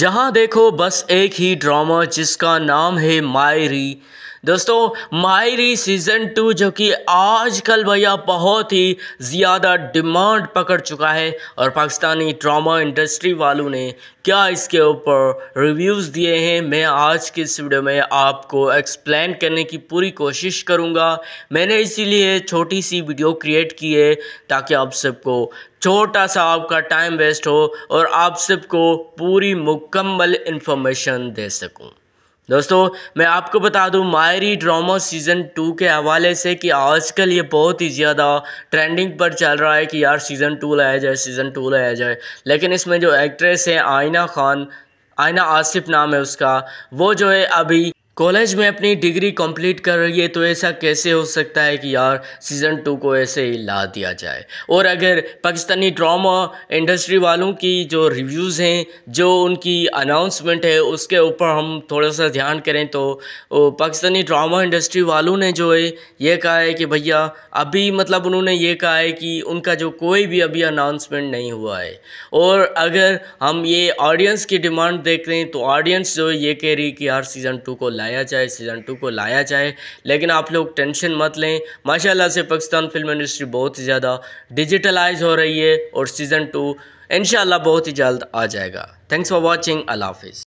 जहां देखो बस एक ही ड्रामा जिसका नाम है मायरी दोस्तों मायरी सीज़न टू जो कि आजकल भैया बहुत ही ज़्यादा डिमांड पकड़ चुका है और पाकिस्तानी ड्रामा इंडस्ट्री वालों ने क्या इसके ऊपर रिव्यूज़ दिए हैं मैं आज की इस वीडियो में आपको एक्सप्लेन करने की पूरी कोशिश करूँगा मैंने इसीलिए छोटी सी वीडियो क्रिएट की है ताकि आप सबको छोटा सा आपका टाइम वेस्ट हो और आप सबको पूरी मुकम्मल इन्फॉर्मेशन दे सकूँ दोस्तों मैं आपको बता दूं मायरी ड्रामा सीज़न टू के हवाले से कि आजकल ये बहुत ही ज़्यादा ट्रेंडिंग पर चल रहा है कि यार सीज़न टू लाया जाए सीज़न टू लाया जाए लेकिन इसमें जो एक्ट्रेस है आयना खान आयना आसिफ नाम है उसका वो जो है अभी कॉलेज में अपनी डिग्री कंप्लीट कर रही है तो ऐसा कैसे हो सकता है कि यार सीज़न टू को ऐसे ही ला दिया जाए और अगर पाकिस्तानी ड्रामा इंडस्ट्री वालों की जो रिव्यूज़ हैं जो उनकी अनाउंसमेंट है उसके ऊपर हम थोड़ा सा ध्यान करें तो पाकिस्तानी ड्रामा इंडस्ट्री वालों ने जो है ये कहा है कि भैया अभी मतलब उन्होंने ये कहा है कि उनका जो कोई भी अभी अनाउंसमेंट नहीं हुआ है और अगर हम ये ऑडियंस की डिमांड देख रहे हैं तो ऑडियंस जो ये कह रही कि यार सीज़न टू को ला लाया जाए सीज़न टू को लाया जाए लेकिन आप लोग टेंशन मत लें माशाल्लाह से पाकिस्तान फिल्म इंडस्ट्री बहुत ही ज़्यादा डिजिटलाइज हो रही है और सीज़न टू इन बहुत ही जल्द आ जाएगा थैंक्स फॉर वॉचिंग अल्लाह हाफिज़